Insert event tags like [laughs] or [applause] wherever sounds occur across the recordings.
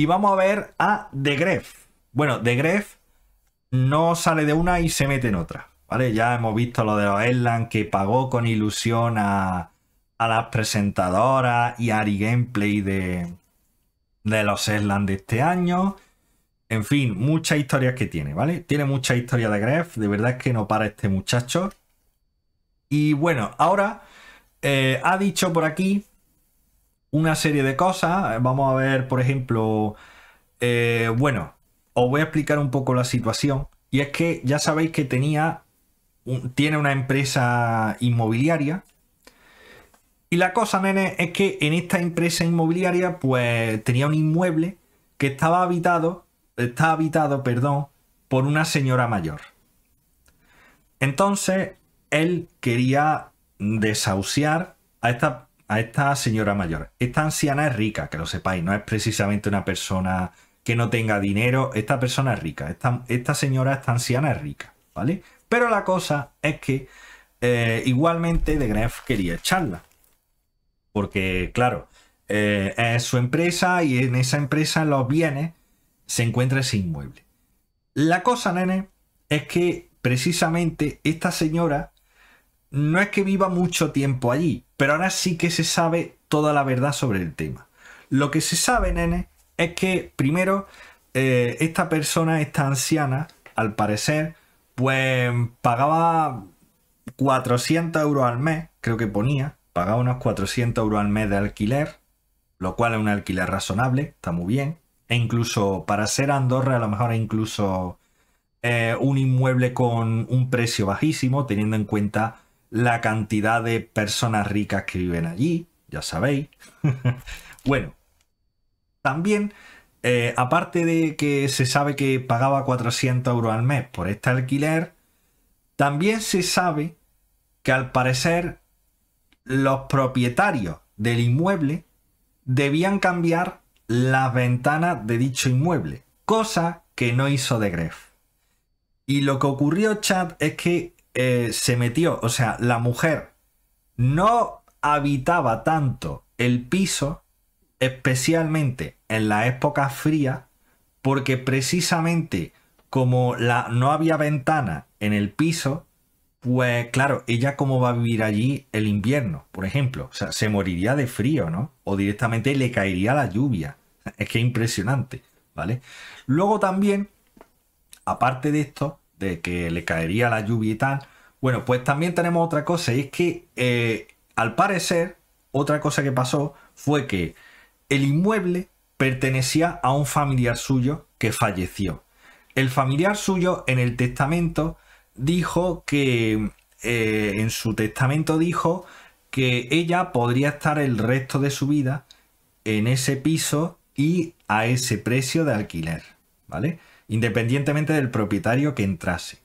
Y vamos a ver a The Gref. Bueno, The Gref no sale de una y se mete en otra. ¿Vale? Ya hemos visto lo de los Erlang que pagó con ilusión a, las presentadoras y a Ari Gameplay de, de los Erlang de este año. En fin, muchas historias que tiene, ¿vale? Tiene mucha historia de Gref, de verdad es que no para este muchacho. Y bueno, ahora eh, ha dicho por aquí una serie de cosas. Vamos a ver, por ejemplo, eh, bueno, os voy a explicar un poco la situación. Y es que ya sabéis que tenía, tiene una empresa inmobiliaria. Y la cosa, nene, es que en esta empresa inmobiliaria, pues tenía un inmueble que estaba habitado, está habitado, perdón, por una señora mayor. Entonces, él quería desahuciar a esta a esta señora mayor. Esta anciana es rica, que lo sepáis, no es precisamente una persona que no tenga dinero, esta persona es rica, esta, esta señora, esta anciana es rica, ¿vale? Pero la cosa es que eh, igualmente de Gref quería echarla, porque claro, eh, es su empresa y en esa empresa los bienes se encuentra ese inmueble. La cosa, nene, es que precisamente esta señora no es que viva mucho tiempo allí, pero ahora sí que se sabe toda la verdad sobre el tema. Lo que se sabe, nene, es que primero, eh, esta persona, esta anciana, al parecer, pues pagaba 400 euros al mes, creo que ponía, pagaba unos 400 euros al mes de alquiler, lo cual es un alquiler razonable, está muy bien. E incluso para ser Andorra, a lo mejor incluso eh, un inmueble con un precio bajísimo, teniendo en cuenta la cantidad de personas ricas que viven allí, ya sabéis. [laughs] bueno, también, eh, aparte de que se sabe que pagaba 400 euros al mes por este alquiler, también se sabe que al parecer los propietarios del inmueble debían cambiar las ventanas de dicho inmueble, cosa que no hizo de Gref. Y lo que ocurrió, Chad, es que eh, se metió, o sea, la mujer no habitaba tanto el piso, especialmente en la época fría, porque precisamente como la, no había ventana en el piso, pues claro, ella cómo va a vivir allí el invierno, por ejemplo. O sea, se moriría de frío, ¿no? O directamente le caería la lluvia. Es que es impresionante, ¿vale? Luego también, aparte de esto, de que le caería la lluvia y tal. Bueno, pues también tenemos otra cosa, y es que eh, al parecer, otra cosa que pasó fue que el inmueble pertenecía a un familiar suyo que falleció. El familiar suyo en el testamento dijo que, eh, en su testamento dijo que ella podría estar el resto de su vida en ese piso y a ese precio de alquiler, ¿vale? independientemente del propietario que entrase.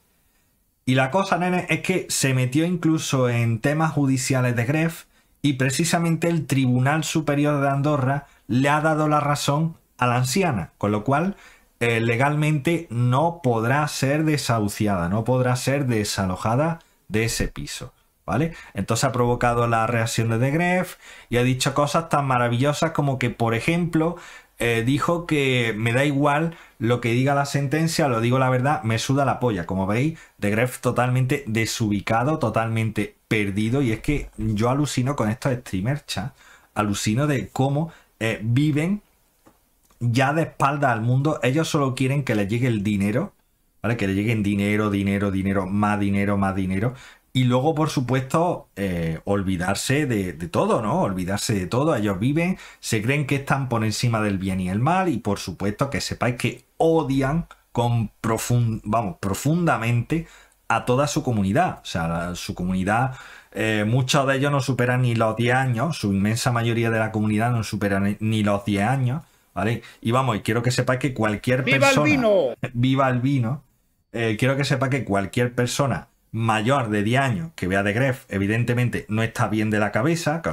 Y la cosa, nene, es que se metió incluso en temas judiciales de Gref y precisamente el Tribunal Superior de Andorra le ha dado la razón a la anciana, con lo cual eh, legalmente no podrá ser desahuciada, no podrá ser desalojada de ese piso. ¿Vale? Entonces ha provocado la reacción de Gref y ha dicho cosas tan maravillosas como que, por ejemplo, eh, dijo que me da igual lo que diga la sentencia, lo digo la verdad, me suda la polla. Como veis, de Gref totalmente desubicado, totalmente perdido. Y es que yo alucino con estos streamers, chat. Alucino de cómo eh, viven ya de espalda al mundo. Ellos solo quieren que les llegue el dinero. ¿Vale? Que le lleguen dinero, dinero, dinero, más dinero, más dinero. Y luego, por supuesto, eh, olvidarse de, todo, ¿no? Olvidarse de todo. Ellos viven, se creen que están por encima del bien y el mal. Y por supuesto que sepáis que odian con vamos, profundamente a toda su comunidad. O sea, su comunidad, eh, muchos de ellos no superan ni los 10 años. Su inmensa mayoría de la comunidad no superan ni los 10 años. ¿Vale? Y vamos, y quiero que sepáis que cualquier persona. [laughs] ¡Viva el vino! ¡Viva el vino! quiero que sepa que cualquier persona mayor de 10 años que vea de Gref, evidentemente no está bien de la cabeza, que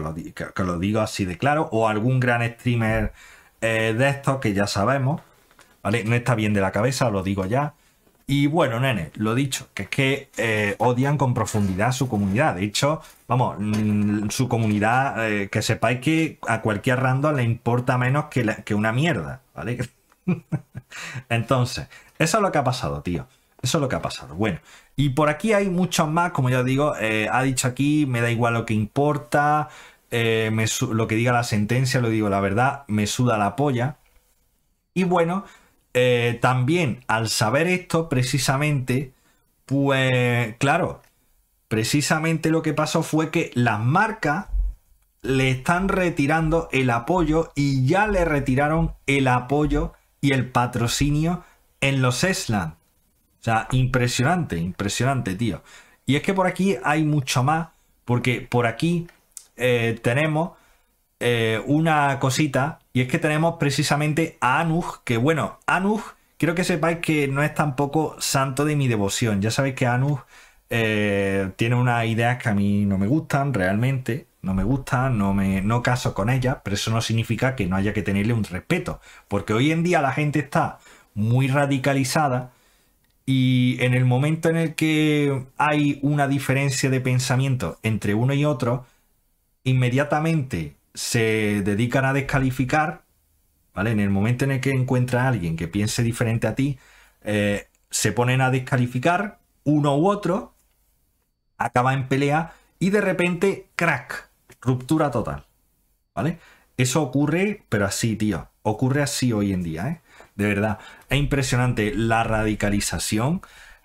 lo, digo así de claro, o algún gran streamer eh, de estos que ya sabemos, ¿vale? No está bien de la cabeza, lo digo ya. Y bueno, nene, lo dicho, que es que eh, odian con profundidad su comunidad. De hecho, vamos, mm, su comunidad, eh, que sepáis que a cualquier random le importa menos que, que una mierda, ¿vale? [laughs] Entonces, eso es lo que ha pasado, tío. Eso es lo que ha pasado. Bueno, y por aquí hay muchos más, como ya digo, eh, ha dicho aquí, me da igual lo que importa, eh, lo que diga la sentencia, lo digo la verdad, me suda la polla. Y bueno, eh, también al saber esto, precisamente, pues claro, precisamente lo que pasó fue que las marcas le están retirando el apoyo y ya le retiraron el apoyo y el patrocinio en los Esland. O sea, impresionante, impresionante, tío. Y es que por aquí hay mucho más, porque por aquí eh, tenemos eh, una cosita, y es que tenemos precisamente a Anuj, que bueno, Anuj, quiero que sepáis que no es tampoco santo de mi devoción. Ya sabéis que Anuj eh, tiene unas ideas que a mí no me gustan realmente, no me gustan, no, me, no caso con ellas, pero eso no significa que no haya que tenerle un respeto, porque hoy en día la gente está muy radicalizada y en el momento en el que hay una diferencia de pensamiento entre uno y otro, inmediatamente se dedican a descalificar, ¿vale? En el momento en el que encuentra a alguien que piense diferente a ti, eh, se ponen a descalificar uno u otro, acaba en pelea y de repente, crack, ruptura total, ¿vale? Eso ocurre, pero así, tío. Ocurre así hoy en día, ¿eh? De verdad. Es impresionante la radicalización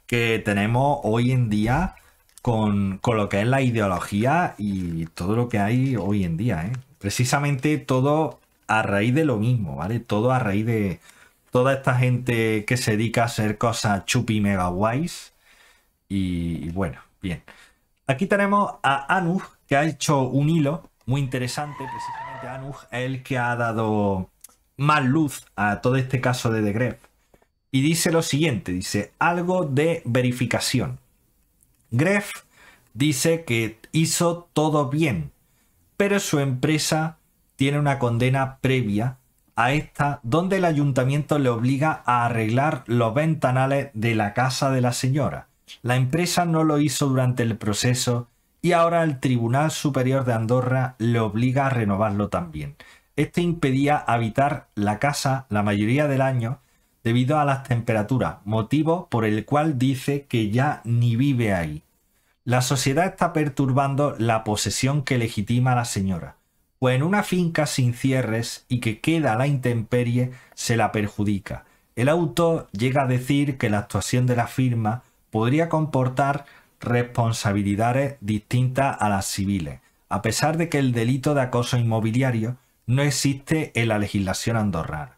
que tenemos hoy en día con, con lo que es la ideología y todo lo que hay hoy en día, ¿eh? Precisamente todo a raíz de lo mismo, ¿vale? Todo a raíz de toda esta gente que se dedica a hacer cosas chupi mega guays. Y, bueno, bien. Aquí tenemos a Anu, que ha hecho un hilo muy interesante, precisamente Anuj el que ha dado más luz a todo este caso de Greff Y dice lo siguiente, dice algo de verificación. Greff dice que hizo todo bien, pero su empresa tiene una condena previa a esta donde el ayuntamiento le obliga a arreglar los ventanales de la casa de la señora. La empresa no lo hizo durante el proceso y ahora el Tribunal Superior de Andorra le obliga a renovarlo también. Este impedía habitar la casa la mayoría del año debido a las temperaturas, motivo por el cual dice que ya ni vive ahí. La sociedad está perturbando la posesión que legitima a la señora, pues en una finca sin cierres y que queda la intemperie se la perjudica. El autor llega a decir que la actuación de la firma podría comportar responsabilidades distintas a las civiles, a pesar de que el delito de acoso inmobiliario no existe en la legislación andorrana.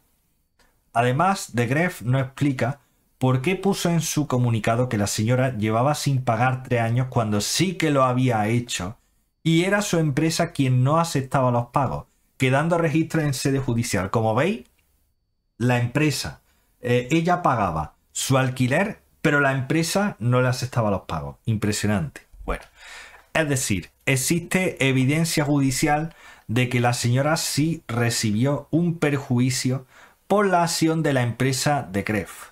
Además, De Greff no explica por qué puso en su comunicado que la señora llevaba sin pagar tres años cuando sí que lo había hecho y era su empresa quien no aceptaba los pagos, quedando registro en sede judicial. Como veis, la empresa, eh, ella pagaba su alquiler pero la empresa no le aceptaba los pagos. Impresionante. Bueno, es decir, existe evidencia judicial de que la señora sí recibió un perjuicio por la acción de la empresa de Greff,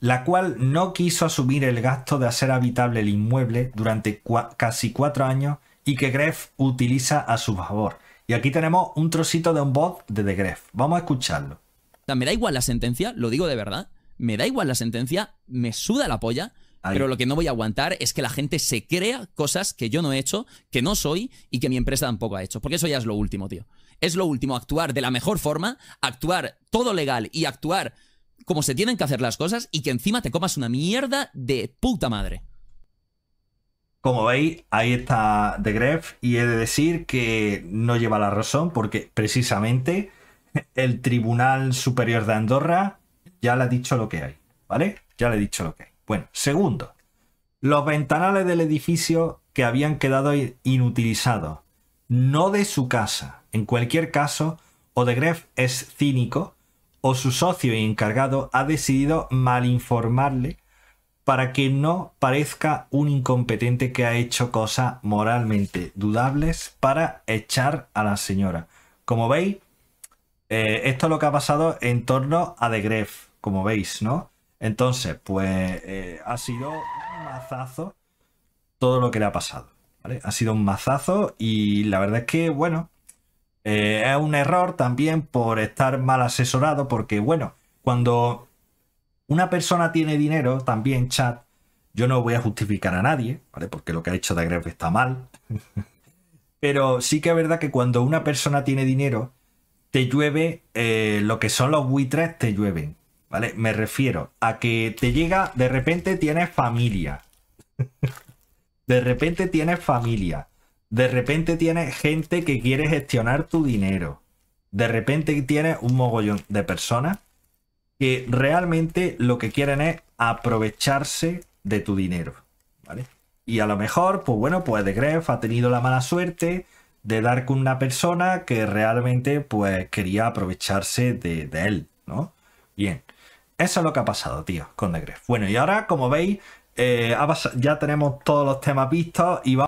la cual no quiso asumir el gasto de hacer habitable el inmueble durante casi cuatro años y que Gref utiliza a su favor. Y aquí tenemos un trocito de un bot de The Vamos a escucharlo. Me da igual la sentencia, lo digo de verdad me da igual la sentencia, me suda la polla, pero lo que no voy a aguantar es que la gente se crea cosas que yo no he hecho, que no soy y que mi empresa tampoco ha hecho. Porque eso ya es lo último, tío. Es lo último, actuar de la mejor forma, actuar todo legal y actuar como se tienen que hacer las cosas y que encima te comas una mierda de puta madre. Como veis, ahí está The Gref y he de decir que no lleva la razón porque precisamente el Tribunal Superior de Andorra ya le he dicho lo que hay, ¿vale? Ya le he dicho lo que hay. Bueno, segundo, los ventanales del edificio que habían quedado inutilizados, no de su casa. En cualquier caso, o Greff es cínico o su socio y encargado ha decidido malinformarle para que no parezca un incompetente que ha hecho cosas moralmente dudables para echar a la señora. Como veis, eh, esto es lo que ha pasado en torno a de Greff como veis, ¿no? Entonces, pues eh, ha sido un mazazo todo lo que le ha pasado, ¿vale? Ha sido un mazazo y la verdad es que, bueno, eh, es un error también por estar mal asesorado, porque, bueno, cuando una persona tiene dinero, también chat, yo no voy a justificar a nadie, ¿vale? Porque lo que ha hecho de está mal. [laughs] Pero sí que es verdad que cuando una persona tiene dinero, te llueve, eh, lo que son los buitres te llueven. ¿vale? Me refiero a que te llega, de repente tienes familia. de repente tienes familia. De repente tienes gente que quiere gestionar tu dinero. De repente tienes un mogollón de personas que realmente lo que quieren es aprovecharse de tu dinero, ¿vale? Y a lo mejor, pues bueno, pues de Gref ha tenido la mala suerte de dar con una persona que realmente pues quería aprovecharse de, de él, ¿no? Bien, eso es lo que ha pasado, tío, con The Bueno, y ahora, como veis, eh, ya tenemos todos los temas vistos y vamos...